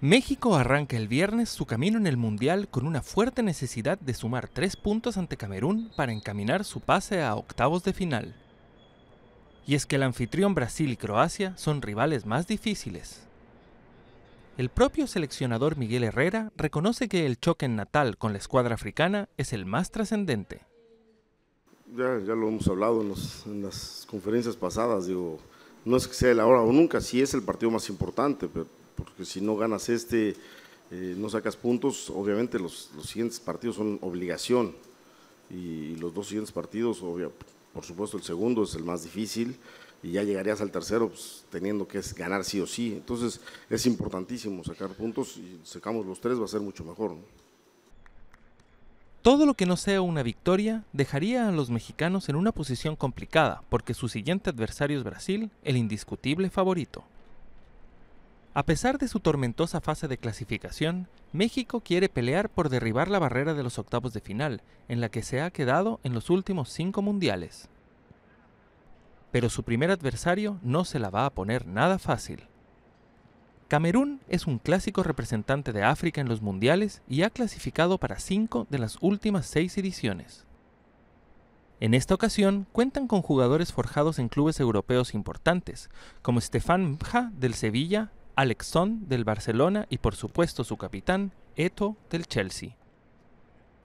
México arranca el viernes su camino en el Mundial con una fuerte necesidad de sumar tres puntos ante Camerún para encaminar su pase a octavos de final. Y es que el anfitrión Brasil y Croacia son rivales más difíciles. El propio seleccionador Miguel Herrera reconoce que el choque en Natal con la escuadra africana es el más trascendente. Ya, lo hemos hablado en, las conferencias pasadas, digo, no es que sea la hora o nunca, sí es el partido más importante, pero porque si no ganas este, eh, no sacas puntos, obviamente los, siguientes partidos son obligación y, los dos siguientes partidos, obvio, por supuesto el segundo es el más difícil y ya llegarías al tercero pues, teniendo que ganar sí o sí. Entonces es importantísimo sacar puntos y sacamos los tres va a ser mucho mejor. Todo lo que no sea una victoria dejaría a los mexicanos en una posición complicada porque su siguiente adversario es Brasil, el indiscutible favorito. A pesar de su tormentosa fase de clasificación, México quiere pelear por derribar la barrera de los octavos de final, en la que se ha quedado en los últimos cinco mundiales. Pero su primer adversario no se la va a poner nada fácil. Camerún es un clásico representante de África en los mundiales y ha clasificado para cinco de las últimas seis ediciones. En esta ocasión cuentan con jugadores forjados en clubes europeos importantes, como Stefan Mja del Sevilla, Alexson del Barcelona y por supuesto su capitán, Eto del Chelsea.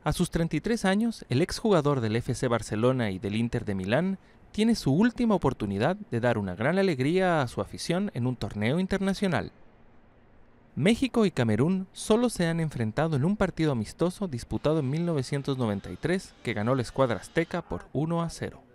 A sus 33 años, el exjugador del FC Barcelona y del Inter de Milán tiene su última oportunidad de dar una gran alegría a su afición en un torneo internacional. México y Camerún solo se han enfrentado en un partido amistoso disputado en 1993 que ganó la escuadra azteca por 1 a 0.